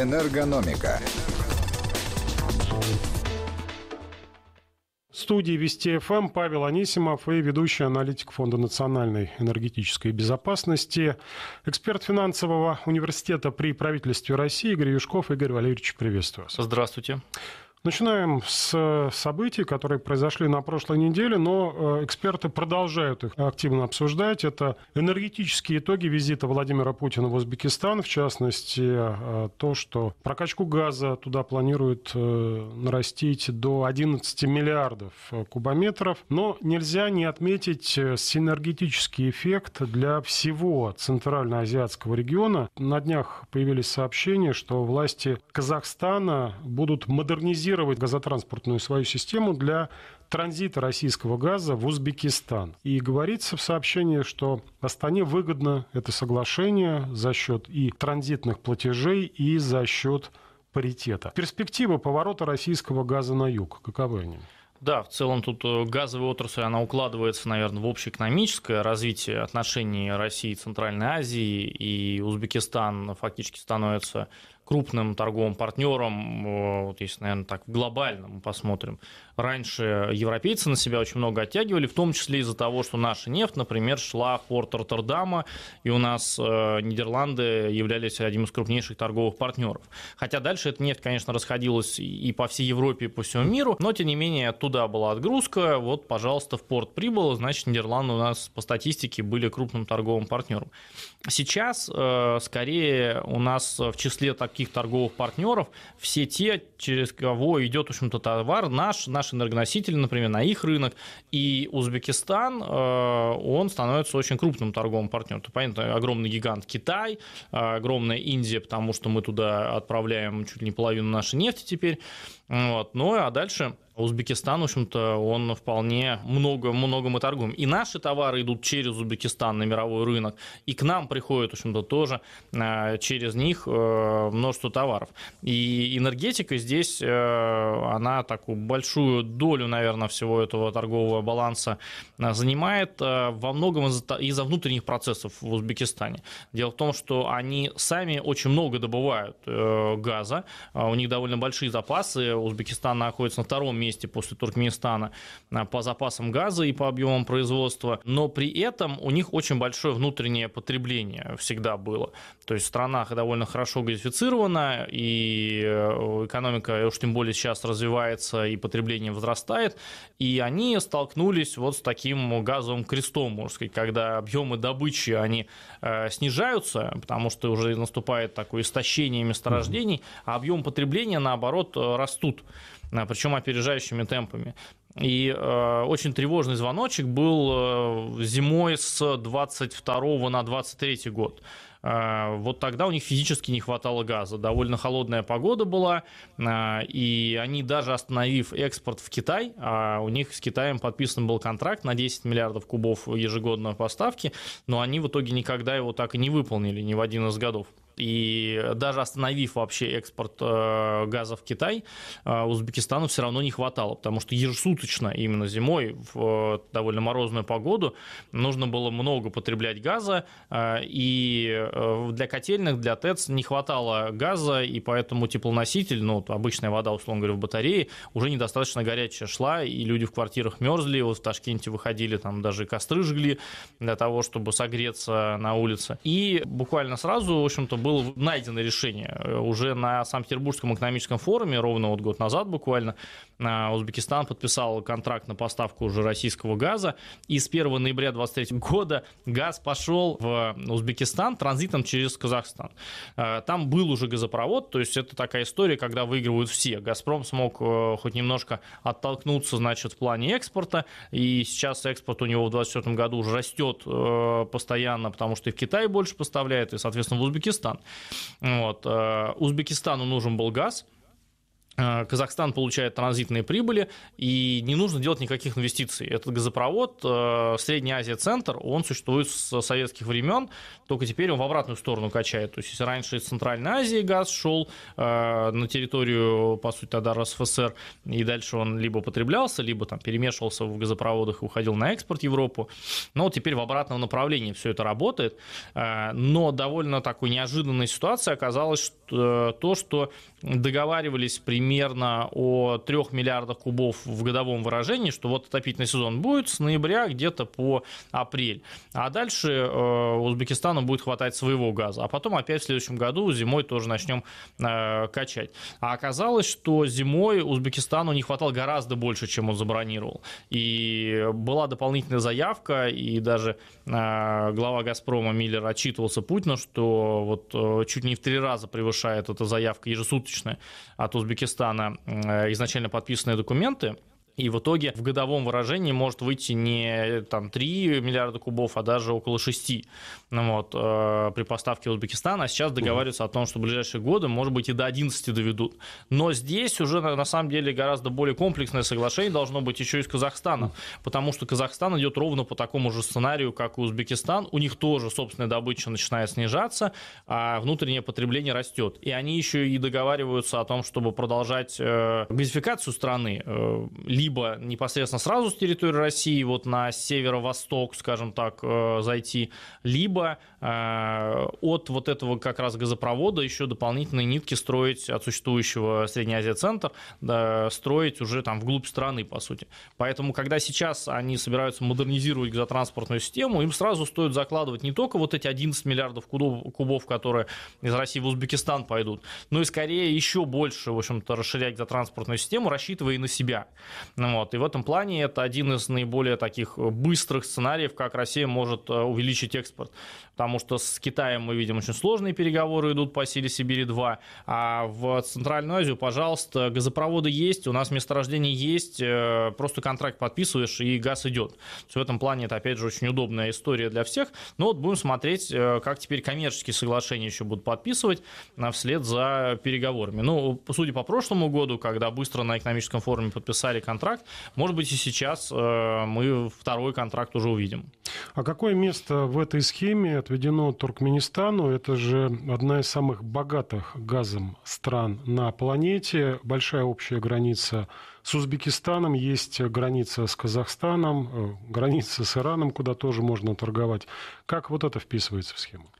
Энергономика. В студии Вести ФМ Павел Анисимов и ведущий аналитик Фонда национальной энергетической безопасности, эксперт финансового университета при правительстве России Игорь Юшков. Игорь Валерьевич, приветствую вас. Здравствуйте. Начинаем с э, событий, которые произошли на прошлой неделе, но э, эксперты продолжают их активно обсуждать. Это энергетические итоги визита Владимира Путина в Узбекистан, в частности, э, то, что прокачку газа туда планируют нарастить до 11 миллиардов кубометров. Но нельзя не отметить синергетический эффект для всего Центральноазиатского региона. На днях появились сообщения, что власти Казахстана будут модернизировать модернизировать газотранспортную свою систему для транзита российского газа в Узбекистан. И говорится в сообщении, что Астане выгодно это соглашение за счет и транзитных платежей, и за счет паритета. Перспективы поворота российского газа на юг, каковы они? Да, в целом тут э, газовая отрасль, она укладывается, наверное, в общеэкономическое развитие отношений России, Центральной Азии, и Узбекистан фактически становится крупным торговым партнером, э, вот если, наверное, так глобально мы посмотрим, раньше европейцы на себя очень много оттягивали, в том числе из-за того, что наша нефть, например, шла в порт Роттердама, и у нас э, Нидерланды являлись одним из крупнейших торговых партнеров. Хотя дальше эта нефть, конечно, расходилась и по всей Европе, и по всему миру, но, тем не менее, оттуда была отгрузка, вот, пожалуйста, в порт прибыло, значит, Нидерланды у нас по статистике были крупным торговым партнером. Сейчас, э, скорее, у нас в числе таких таких торговых партнеров, все те, через кого идет, в общем-то, товар наш, наш энергоноситель, например, на их рынок. И Узбекистан, э, он становится очень крупным торговым партнером. Это, понятно, огромный гигант Китай, э, огромная Индия, потому что мы туда отправляем чуть ли не половину нашей нефти теперь. Вот. Ну а дальше Узбекистан, в общем-то, он вполне много, много мы торгуем. И наши товары идут через Узбекистан на мировой рынок, и к нам приходят, в общем-то, тоже а, через них э, множество товаров. И энергетика здесь, э, она такую большую долю, наверное, всего этого торгового баланса а, занимает э, во многом из-за внутренних процессов в Узбекистане. Дело в том, что они сами очень много добывают газа, а у них довольно большие запасы, Узбекистан находится на втором месте после Туркменистана а, по запасам газа и по объемам производства, но при этом у них очень большое внутреннее потребление всегда было. То есть страна довольно хорошо газифицирована, и э, экономика, уж тем более сейчас, развивается, и потребление возрастает, и они столкнулись вот с таким газовым крестом, можно сказать, когда объемы добычи, они э, снижаются, потому что уже наступает такое истощение месторождений, а объем потребления, наоборот, э, растут растут, а, причем опережающими темпами. И э, очень тревожный звоночек был э, зимой с 22 на 23 год. Э, вот тогда у них физически не хватало газа. Довольно холодная погода была, э, и они даже остановив экспорт в Китай, а у них с Китаем подписан был контракт на 10 миллиардов кубов ежегодной поставки, но они в итоге никогда его так и не выполнили ни в один из годов. И даже остановив вообще экспорт э, газа в Китай, э, Узбекистану все равно не хватало, потому что ежесуточно именно зимой в э, довольно морозную погоду нужно было много потреблять газа, и для котельных, для ТЭЦ не хватало газа, и поэтому теплоноситель, ну, обычная вода, условно говоря, в батарее, уже недостаточно горячая шла, и люди в квартирах мерзли, вот в Ташкенте выходили, там даже костры жгли для того, чтобы согреться на улице. И буквально сразу, в общем-то, был было найдено решение. Э, уже на Санкт-Петербургском экономическом форуме, ровно вот год назад буквально, а, Узбекистан подписал контракт на поставку уже российского газа, и с 1 ноября 2023 года газ пошел в Узбекистан транзитом через Казахстан. А, там был уже газопровод, то есть это такая история, когда выигрывают все. «Газпром» смог э, хоть немножко оттолкнуться, значит, в плане экспорта, и сейчас экспорт у него в 2024 году уже растет э, постоянно, потому что и в Китае больше поставляет, и, соответственно, в Узбекистан Узбекистан. Вот. Э, Узбекистану нужен был газ, Э, Казахстан получает транзитные прибыли, и не нужно делать никаких инвестиций. Этот газопровод, э, Средняя Азия Центр, он существует с советских времен, только теперь он в обратную сторону качает. То есть, если раньше из Центральной Азии газ шел э, на территорию, по сути, тогда РСФСР, и дальше он либо потреблялся, либо там перемешивался в газопроводах и уходил на экспорт в Европу, но теперь в обратном направлении все это работает. Но довольно такой неожиданной ситуацией оказалось, Э, то, что договаривались примерно о 3 миллиардах кубов в годовом выражении, что вот отопительный сезон будет с ноября где-то по апрель. А дальше э, Узбекистану будет хватать своего газа. А потом опять в следующем году зимой тоже начнем э, качать. А оказалось, что зимой Узбекистану не хватало гораздо больше, чем он забронировал. И была дополнительная заявка, и даже глава «Газпрома» Миллер отчитывался Путину, что вот чуть не в три раза превышал совершает эта заявка ежесуточная от Узбекистана, э, изначально подписанные документы, и в итоге в годовом выражении может выйти не там, 3 миллиарда кубов, а даже около 6 ну, вот, э, при поставке в Узбекистан. А сейчас договариваются о том, что в ближайшие годы, может быть, и до 11 доведут. Но здесь уже на, на самом деле гораздо более комплексное соглашение должно быть еще и с Казахстаном. Потому что Казахстан идет ровно по такому же сценарию, как и Узбекистан. У них тоже собственная добыча начинает снижаться, а внутреннее потребление растет. И они еще и договариваются о том, чтобы продолжать э, газификацию страны, э, либо либо непосредственно сразу с территории России, вот на северо-восток, скажем так, э, зайти, либо э, от вот этого как раз газопровода еще дополнительные нитки строить от существующего Средний Азия-центр, да, строить уже там вглубь страны, по сути. Поэтому, когда сейчас они собираются модернизировать газотранспортную систему, им сразу стоит закладывать не только вот эти 11 миллиардов кубов которые из России в Узбекистан пойдут, но и скорее еще больше, в общем-то, расширять газотранспортную систему, рассчитывая и на себя. Ну вот. И в этом плане это один из наиболее таких быстрых сценариев, как Россия может э, увеличить экспорт потому что с Китаем мы видим очень сложные переговоры идут по силе Сибири-2, а в Центральную Азию, пожалуйста, газопроводы есть, у нас месторождение есть, э, просто контракт подписываешь и газ идет. в этом плане это, опять же, очень удобная история для всех, но вот будем смотреть, э, как теперь коммерческие соглашения еще будут подписывать э, вслед за переговорами. Ну, судя по прошлому году, когда быстро на экономическом форуме подписали контракт, может быть и сейчас мы второй контракт уже увидим. А какое место в этой схеме отведено Туркменистану. Это же одна из самых богатых газом стран на планете. Большая общая граница с Узбекистаном, есть граница с Казахстаном, э, граница с Ираном, куда тоже можно торговать. Как вот это вписывается в схему?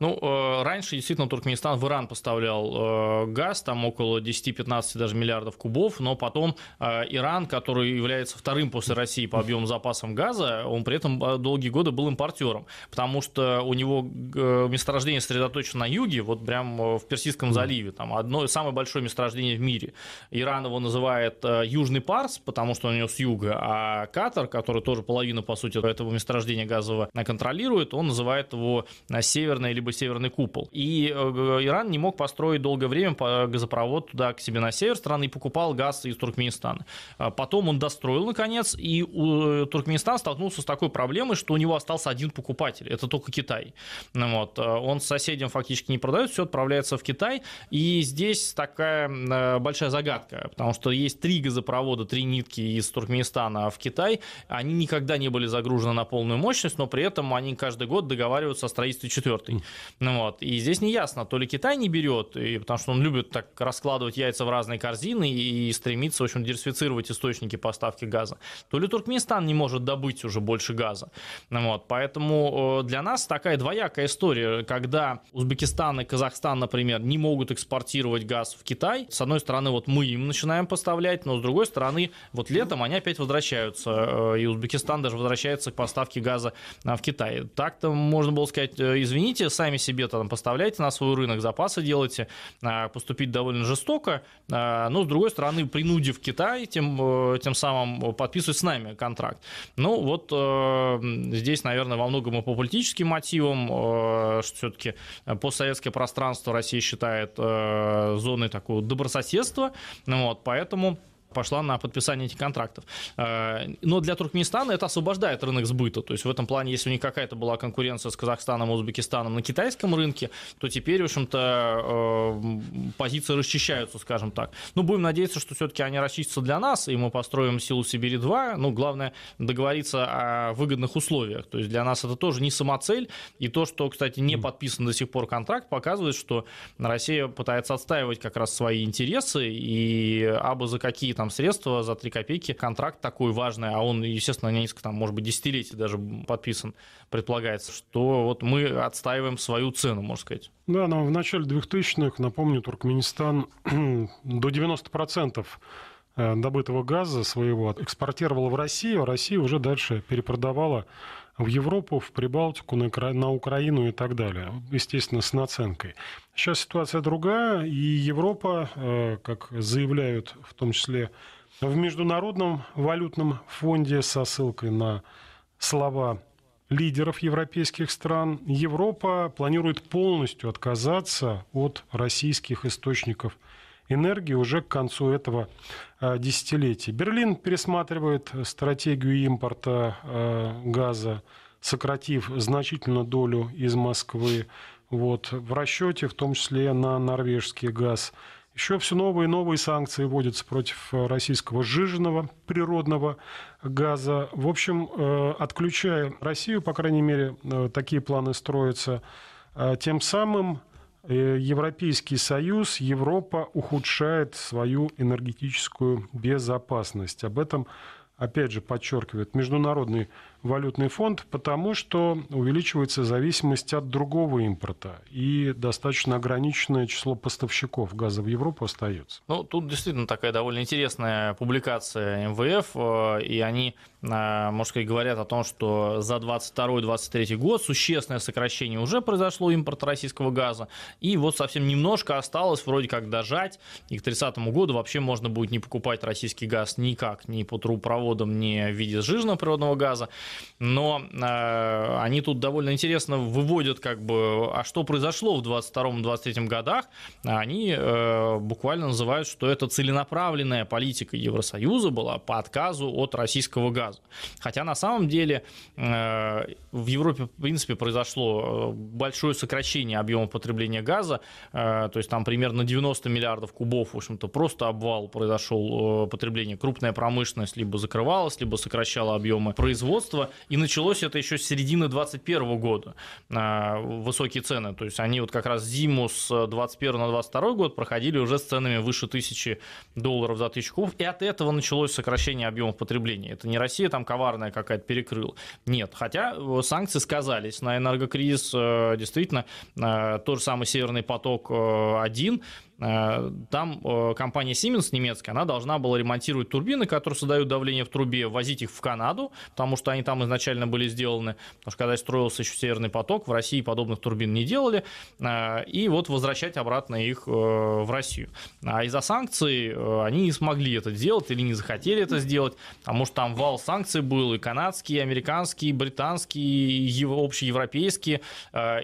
Ну, э, раньше действительно Туркменистан в Иран поставлял э, газ, там около 10-15 даже миллиардов кубов, но потом э, Иран, который является вторым после России по объему запасам газа, он при этом долгие годы был импортером, потому что у него месторождение сосредоточено на юге, вот прям в Персидском заливе, там одно самое большое месторождение в мире. Иран его называет Южный Парс, потому что он у него с юга, а Катар, который тоже половину, по сути, этого месторождения газового контролирует, он называет его Северное либо бы Северный купол. И э, Иран не мог построить долгое время э, газопровод туда к себе на север страны и покупал газ из Туркменистана. А потом он достроил, наконец, и э, Туркменистан столкнулся с такой проблемой, что у него остался один покупатель, это только Китай. Ну вот. Он с соседям фактически не продает, все отправляется в Китай, и здесь такая большая загадка, потому что есть три газопровода, три нитки из Туркменистана в Китай, они никогда не были загружены на полную мощность, но при этом они каждый год договариваются о строительстве четвертой. Ну, вот. И здесь не ясно, то ли Китай не берет, и, потому что он любит так раскладывать яйца в разные корзины и, и стремится, в общем, диверсифицировать источники поставки газа, то ли Туркменистан не может добыть уже больше газа. Ну, вот. Поэтому э, для нас такая двоякая история, когда Узбекистан и Казахстан, например, не могут экспортировать газ в Китай. С одной стороны, вот мы им начинаем поставлять, но с другой стороны, вот летом они опять возвращаются, э, и Узбекистан даже возвращается к поставке газа э, в Китай. Так-то можно было сказать, извините, сами сами себе там поставляете на свой рынок, запасы делаете, а, поступить довольно жестоко. А, но, с другой стороны, принудив Китай, тем, э, тем самым подписывать с нами контракт. Ну, вот э, здесь, наверное, во многом и по политическим мотивам, э, что все-таки постсоветское пространство Россия считает зоной такого добрососедства. Вот, поэтому пошла на подписание этих контрактов. Э, но для Туркменистана это освобождает рынок сбыта. То есть в этом плане, если у них какая-то была конкуренция с Казахстаном, Узбекистаном на китайском рынке, то теперь, в общем-то, э, позиции расчищаются, скажем так. Но будем надеяться, что все-таки они расчистятся для нас, и мы построим силу Сибири-2. Ну, главное, договориться о выгодных условиях. То есть для нас это тоже не самоцель. И то, что, кстати, не подписан до сих пор контракт, показывает, что Россия пытается отстаивать как раз свои интересы, и абы за какие то там средства за 3 копейки, контракт такой важный, а он, естественно, на несколько, там, может быть, десятилетий даже подписан, предполагается, что вот мы отстаиваем свою цену, можно сказать. Да, но в начале 2000-х, напомню, Туркменистан до 90% э, добытого газа своего экспортировала в Россию, а Россия уже дальше перепродавала в Европу, в Прибалтику, на, Украину и так далее. Естественно, с наценкой. Сейчас ситуация другая, и Европа, э, как заявляют в том числе в Международном валютном фонде со ссылкой на слова лидеров европейских стран, Европа планирует полностью отказаться от российских источников энергии уже к концу этого э, десятилетия. Берлин пересматривает стратегию импорта э, газа, сократив значительно долю из Москвы. Вот, в расчете, в том числе на норвежский газ. Еще все новые и новые санкции вводятся против э, российского сжиженного природного газа. В общем, отключая Россию, по крайней мере, такие планы строятся, тем самым Э, Европейский Союз, Европа ухудшает свою энергетическую безопасность. Об этом, опять же, подчеркивает Международный валютный фонд, потому что увеличивается зависимость от другого импорта, и достаточно ограниченное число поставщиков газа в Европу остается. Ну, тут действительно такая довольно интересная публикация МВФ, э, и они а, может, сказать, говорят о том, что за 2022-2023 год существенное сокращение уже произошло импорта российского газа, и вот совсем немножко осталось вроде как дожать, и к 30 году вообще можно будет не покупать российский газ никак, ни по трубопроводам, ни в виде сжиженного природного газа, но э, они тут довольно интересно выводят, как бы, а что произошло в 2022-2023 годах, а они э, буквально называют, что это целенаправленная политика Евросоюза была по отказу от российского газа сразу. Хотя на самом деле э, в Европе, в принципе, произошло э, большое сокращение объема потребления газа, э, то есть там примерно 90 миллиардов кубов, в общем-то, просто обвал произошел потребление. Крупная промышленность либо закрывалась, либо сокращала объемы производства, и началось это еще с середины 2021 года. Высокие цены, то есть они вот как раз зиму с 21 на 22 год проходили уже с ценами выше тысячи долларов за тысячу кубов, и от этого началось сокращение объемов потребления. Это не Россия Россия там коварная какая-то перекрыла. Нет, хотя э, санкции сказались на энергокризис, э, действительно, э, тот же самый «Северный один. Э, там э, компания Siemens немецкая, она должна была ремонтировать турбины, которые создают давление в трубе, возить их в Канаду, потому что они там изначально были сделаны, потому что когда строился еще Северный поток, в России подобных турбин не делали, э, и вот возвращать обратно их в Россию. А из-за санкций они не смогли это сделать или не захотели это сделать, потому а что там вал санкций был и канадские, и американские, и британские, и общеевропейские,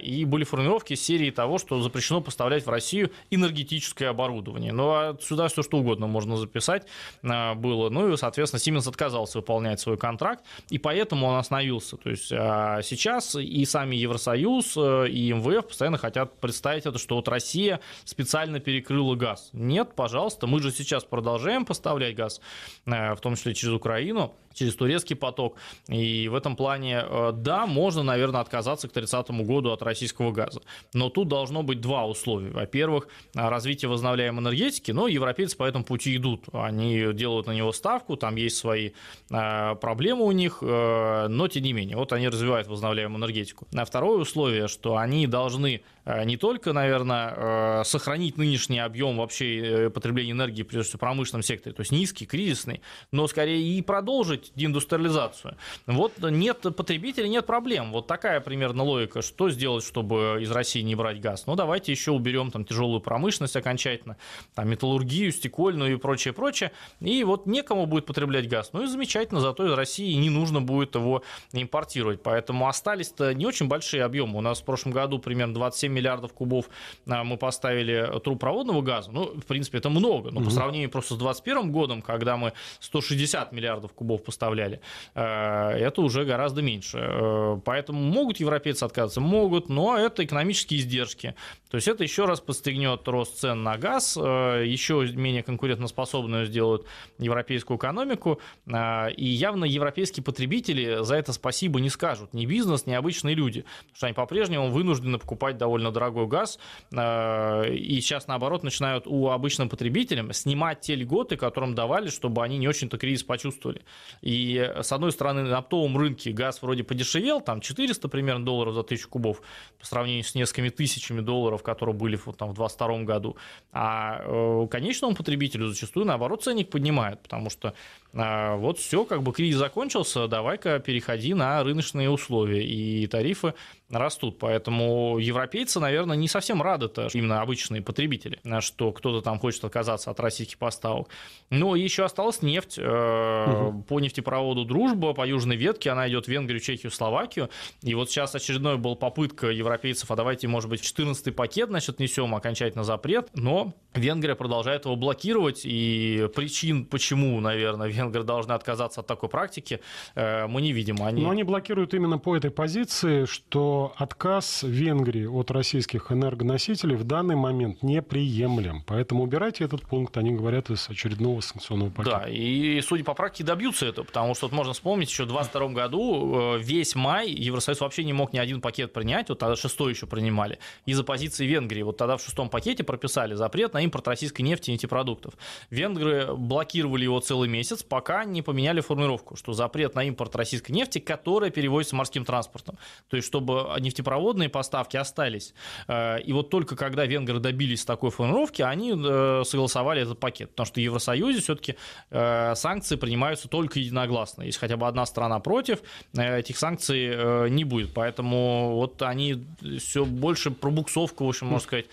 и были формировки серии того, что запрещено поставлять в Россию энергетические электрическое оборудование. Но ну, а сюда все что угодно можно записать а, было. Ну и, соответственно, Siemens отказался выполнять свой контракт, и поэтому он остановился. То есть а, сейчас и сами Евросоюз, э, и МВФ постоянно хотят представить это, что вот Россия специально перекрыла газ. Нет, пожалуйста, мы же сейчас продолжаем поставлять газ, э, в том числе через Украину через турецкий поток. И в этом плане, э, да, можно, наверное, отказаться к 30 году от российского газа. Но тут должно быть два условия. Во-первых, развитие возобновляемой энергетики, но европейцы по этому пути идут. Они делают на него ставку, там есть свои э, проблемы у них, э, но тем не менее, вот они развивают возобновляемую энергетику. А второе условие, что они должны Э, не только, наверное, э, сохранить нынешний объем вообще э, потребления энергии, прежде всего, в промышленном секторе, то есть низкий, кризисный, но скорее и продолжить деиндустриализацию. Вот нет потребителей, нет проблем. Вот такая примерно логика. Что сделать, чтобы из России не брать газ? Ну, давайте еще уберем там тяжелую промышленность окончательно, там металлургию, стекольную и прочее, прочее. И вот некому будет потреблять газ. Ну и замечательно, зато из России не нужно будет его импортировать. Поэтому остались-то не очень большие объемы. У нас в прошлом году примерно 27 миллиардов кубов а, мы поставили трубопроводного газа. Ну, в принципе, это много, но угу. по сравнению просто с 2021 годом, когда мы 160 миллиардов кубов поставляли, а, это уже гораздо меньше. Э, поэтому могут европейцы отказаться? Могут, но это экономические издержки. То есть это еще раз подстегнет рост цен на газ, э, еще менее конкурентоспособную сделают европейскую экономику, а, и явно европейские потребители за это спасибо не скажут. Ни бизнес, ни обычные люди, потому что они по-прежнему вынуждены покупать довольно довольно дорогой газ, э, и сейчас, наоборот, начинают у обычным потребителям снимать те льготы, которым давали, чтобы они не очень-то кризис почувствовали. И, с одной стороны, на оптовом рынке газ вроде подешевел, там 400 примерно долларов за тысячу кубов, по сравнению с несколькими тысячами долларов, которые были вот, там, в 2022 году. А э, конечному потребителю зачастую, наоборот, ценник поднимают, потому что а, вот все, как бы кризис закончился, давай-ка переходи на рыночные условия, и тарифы растут. Поэтому европейцы, наверное, не совсем рады это, именно обычные потребители, а, что кто-то там хочет отказаться от российских поставок. Но еще осталась нефть. Угу. По нефтепроводу «Дружба», по южной ветке, она идет в Венгрию, Чехию, Словакию. И вот сейчас очередной был попытка европейцев, а давайте, может быть, 14-й пакет, значит, несем окончательно запрет. Но Венгрия продолжает его блокировать, и причин, почему, наверное, Венгрия венгры должны отказаться от такой практики, э, мы не видим. Они... Но они блокируют именно по этой позиции, что отказ Венгрии от российских энергоносителей в данный момент неприемлем. Поэтому убирайте этот пункт, они говорят, из очередного санкционного пакета. Да, и, судя по практике, добьются этого, потому что вот можно вспомнить, еще в 2022 году э, весь май Евросоюз вообще не мог ни один пакет принять, вот тогда шестой еще принимали, из-за позиции Венгрии. Вот тогда в шестом пакете прописали запрет на импорт российской нефти и нефтепродуктов. Венгры блокировали его целый месяц, пока не поменяли формулировку, что запрет на импорт российской нефти, которая перевозится морским транспортом. То есть, чтобы нефтепроводные поставки остались. Э, и вот только когда венгры добились такой формулировки, они э, согласовали этот пакет. Потому что в Евросоюзе все-таки э, санкции принимаются только единогласно. Если хотя бы одна страна против, этих санкций не будет. Поэтому вот они все больше пробуксовка, в общем, можно сказать,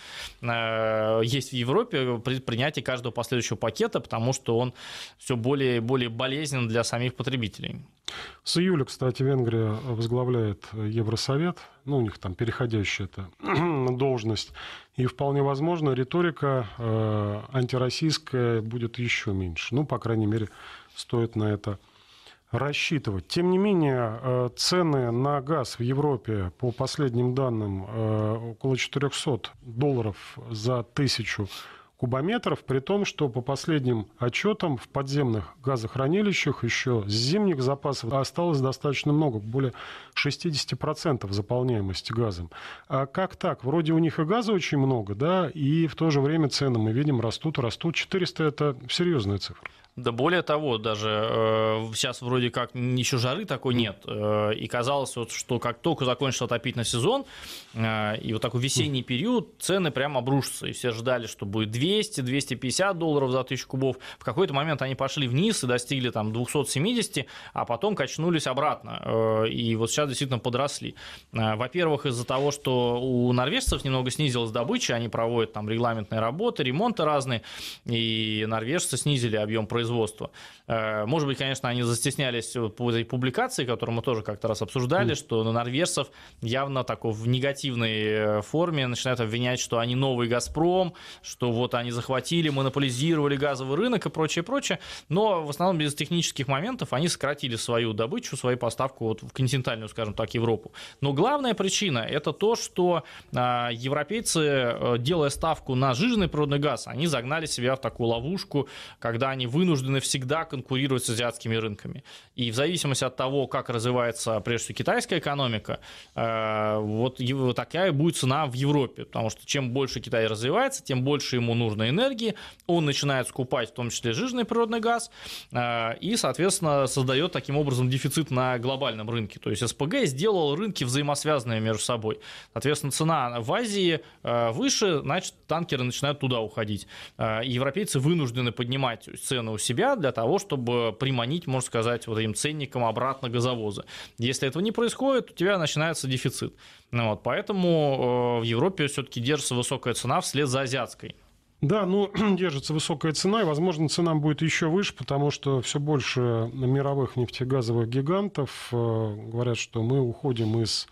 есть в Европе при принятии каждого последующего пакета, потому что он все более и более более болезненно для самих потребителей. С июля, кстати, Венгрия возглавляет Евросовет. Ну, у них там переходящая это должность. И вполне возможно, риторика э, антироссийская будет еще меньше. Ну, по крайней мере, стоит на это рассчитывать. Тем не менее, э, цены на газ в Европе, по последним данным, э, около 400 долларов за тысячу кубометров, при том, что по последним отчетам в подземных газохранилищах еще зимних запасов осталось достаточно много, более 60% заполняемости газом. А как так? Вроде у них и газа очень много, да, и в то же время цены мы видим растут, растут. 400 – это серьезная цифра. Да более того, даже э, сейчас вроде как еще жары такой нет. Э, и казалось, вот, что как только закончится отопительный сезон, э, и вот такой весенний период, цены прям обрушатся. И все ждали, что будет 200-250 долларов за тысячу кубов. В какой-то момент они пошли вниз и достигли там 270, а потом качнулись обратно. Э, и вот сейчас действительно подросли. Э, во-первых, из-за того, что у норвежцев немного снизилась добыча, они проводят там регламентные работы, ремонты разные, и норвежцы снизили объем производства производства. Э, может быть, конечно, они застеснялись э, по этой публикации, которую мы тоже как-то раз обсуждали, mm. что на норвежцев явно такой в негативной э, форме начинают обвинять, что они новый «Газпром», что вот они захватили, монополизировали газовый рынок и прочее, прочее. Но в основном без технических моментов они сократили свою добычу, свою поставку вот в континентальную, скажем так, Европу. Но главная причина – это то, что а, европейцы, делая ставку на жиженый природный газ, они загнали себя в такую ловушку, когда они вынуждены вынуждены всегда конкурировать с азиатскими рынками. И в зависимости от того, как развивается, прежде всего, китайская экономика, э, вот такая будет цена в Европе. Потому что чем больше Китай развивается, тем больше ему нужно энергии. Он начинает скупать в том числе жирный природный газ э, и, соответственно, создает таким образом дефицит на глобальном рынке. То есть СПГ сделал рынки взаимосвязанные между собой. Соответственно, цена в Азии э, выше, значит, танкеры начинают туда уходить. Европейцы вынуждены поднимать цены у себя для того, чтобы приманить, можно сказать, вот этим ценником обратно газовозы. Если этого не происходит, у тебя начинается дефицит. Ну, вот, поэтому э, в Европе все-таки держится высокая цена вслед за азиатской. Да, ну, держится высокая цена, и, возможно, цена будет еще выше, потому что все больше мировых нефтегазовых гигантов э, говорят, что мы уходим из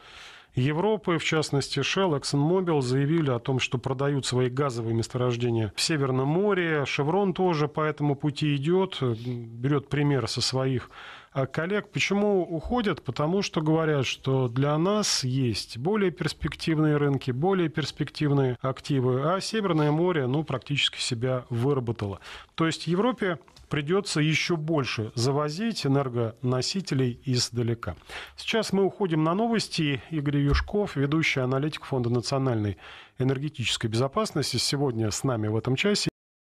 Европы, в частности Shell, ExxonMobil, заявили о том, что продают свои газовые месторождения в Северном море. Chevron тоже по этому пути идет, берет пример со своих а, коллег. Почему уходят? Потому что говорят, что для нас есть более перспективные рынки, более перспективные активы, а Северное море ну, практически себя выработало. То есть Европе придется еще больше завозить энергоносителей издалека. Сейчас мы уходим на новости. Игорь Юшков, ведущий аналитик Фонда национальной энергетической безопасности, сегодня с нами в этом часе.